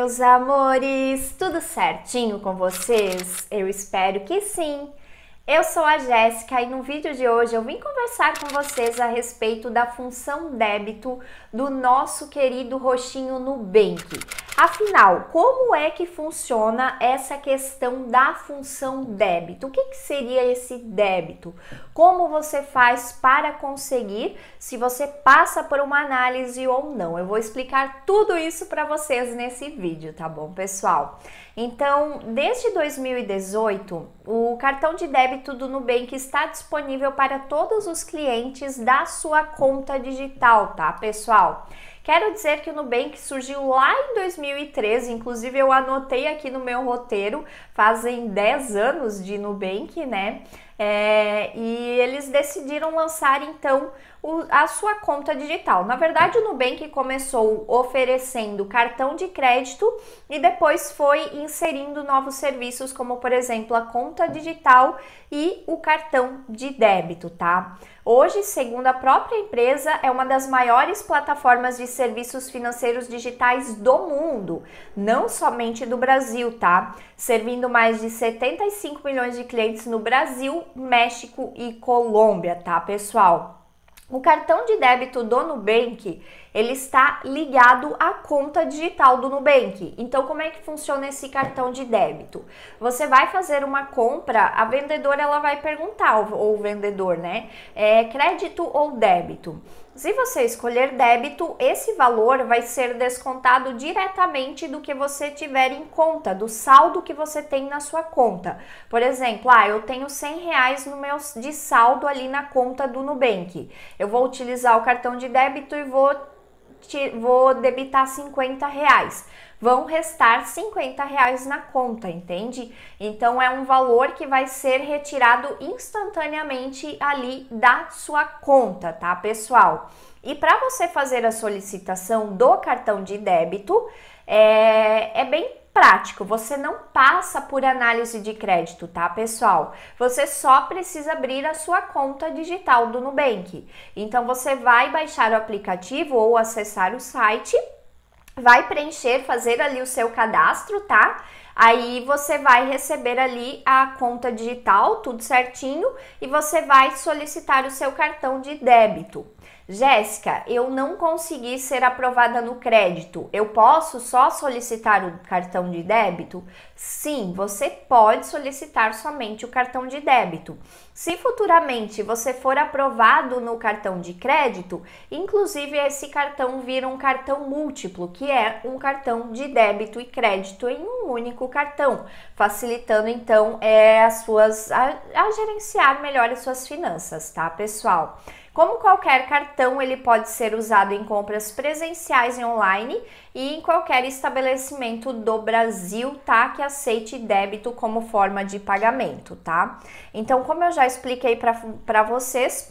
meus amores! Tudo certinho com vocês? Eu espero que sim! Eu sou a Jéssica e no vídeo de hoje eu vim conversar com vocês a respeito da função débito do nosso querido roxinho Nubank. Afinal, como é que funciona essa questão da função débito? O que, que seria esse débito? Como você faz para conseguir se você passa por uma análise ou não? Eu vou explicar tudo isso para vocês nesse vídeo, tá bom, pessoal? Então, desde 2018, o cartão de débito do Nubank está disponível para todos os clientes da sua conta digital, tá, pessoal? Quero dizer que o Nubank surgiu lá em 2013, inclusive eu anotei aqui no meu roteiro, fazem 10 anos de Nubank, né? É, e eles decidiram lançar então o, a sua conta digital. Na verdade, o Nubank começou oferecendo cartão de crédito e depois foi inserindo novos serviços, como por exemplo a conta digital e o cartão de débito, tá? Hoje, segundo a própria empresa, é uma das maiores plataformas de serviços financeiros digitais do mundo, não somente do Brasil, tá? Servindo mais de 75 milhões de clientes no Brasil México e Colômbia, tá, pessoal? O cartão de débito do Nubank, ele está ligado à conta digital do Nubank. Então, como é que funciona esse cartão de débito? Você vai fazer uma compra, a vendedora ela vai perguntar, ou o vendedor, né? É crédito ou débito? Se você escolher débito, esse valor vai ser descontado diretamente do que você tiver em conta, do saldo que você tem na sua conta. Por exemplo, ah, eu tenho 100 reais no meu, de saldo ali na conta do Nubank. Eu vou utilizar o cartão de débito e vou te, vou debitar 50 reais. Vão restar 50 reais na conta, entende? Então é um valor que vai ser retirado instantaneamente ali da sua conta, tá, pessoal? E para você fazer a solicitação do cartão de débito, é, é bem prático, você não passa por análise de crédito, tá, pessoal? Você só precisa abrir a sua conta digital do Nubank. Então você vai baixar o aplicativo ou acessar o site, vai preencher, fazer ali o seu cadastro, tá? Aí você vai receber ali a conta digital, tudo certinho, e você vai solicitar o seu cartão de débito. Jéssica, eu não consegui ser aprovada no crédito. Eu posso só solicitar o cartão de débito? Sim, você pode solicitar somente o cartão de débito. Se futuramente você for aprovado no cartão de crédito, inclusive esse cartão vira um cartão múltiplo, que é um cartão de débito e crédito em um único cartão, facilitando então é, as suas a, a gerenciar melhor as suas finanças, tá, pessoal? Como qualquer cartão, ele pode ser usado em compras presenciais e online e em qualquer estabelecimento do Brasil, tá? Que aceite débito como forma de pagamento, tá? Então, como eu já expliquei para vocês,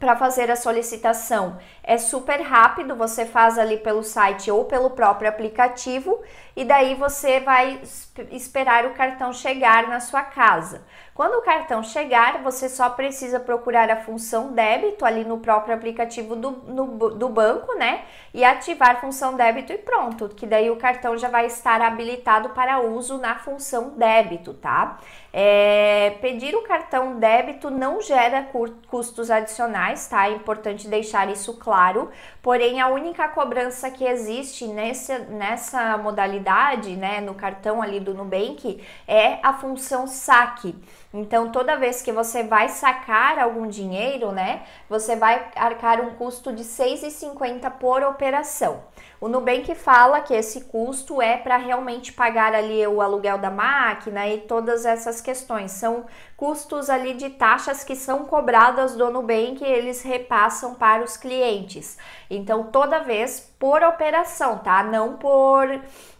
para fazer a solicitação é super rápido, você faz ali pelo site ou pelo próprio aplicativo e daí você vai esperar o cartão chegar na sua casa. Quando o cartão chegar, você só precisa procurar a função débito ali no próprio aplicativo do, no, do banco, né? E ativar função débito e pronto, que daí o cartão já vai estar habilitado para uso na função débito, tá? É, pedir o cartão débito não gera custos adicionais, tá? É importante deixar isso claro. Porém, a única cobrança que existe nesse, nessa modalidade, né, no cartão ali do Nubank, é a função saque. Então, toda vez que você vai sacar algum dinheiro, né, você vai arcar um custo de 6,50 por operação. O Nubank fala que esse custo é para realmente pagar ali o aluguel da máquina e todas essas questões. São custos ali de taxas que são cobradas do Nubank e eles repassam para os clientes. Então, toda vez por operação, tá? Não por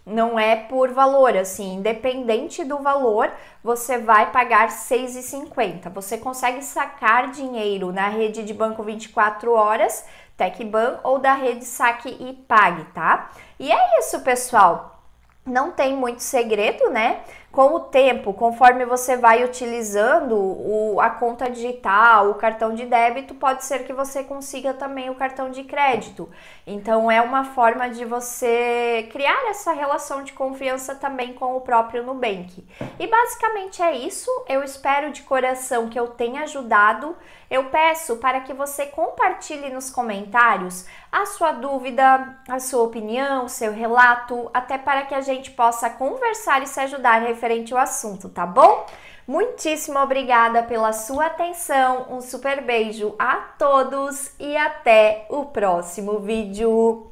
não é por valor, assim, independente do valor, você vai pagar 6,50. Você consegue sacar dinheiro na rede de banco 24 horas, Tecban ou da rede Saque e Pague, tá? E é isso, pessoal. Não tem muito segredo, né? com o tempo, conforme você vai utilizando o, a conta digital, o cartão de débito, pode ser que você consiga também o cartão de crédito. Então é uma forma de você criar essa relação de confiança também com o próprio Nubank. E basicamente é isso. Eu espero de coração que eu tenha ajudado. Eu peço para que você compartilhe nos comentários a sua dúvida, a sua opinião, o seu relato, até para que a gente possa conversar e se ajudar referente ao assunto, tá bom? Muitíssimo obrigada pela sua atenção, um super beijo a todos e até o próximo vídeo.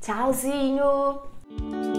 Tchauzinho!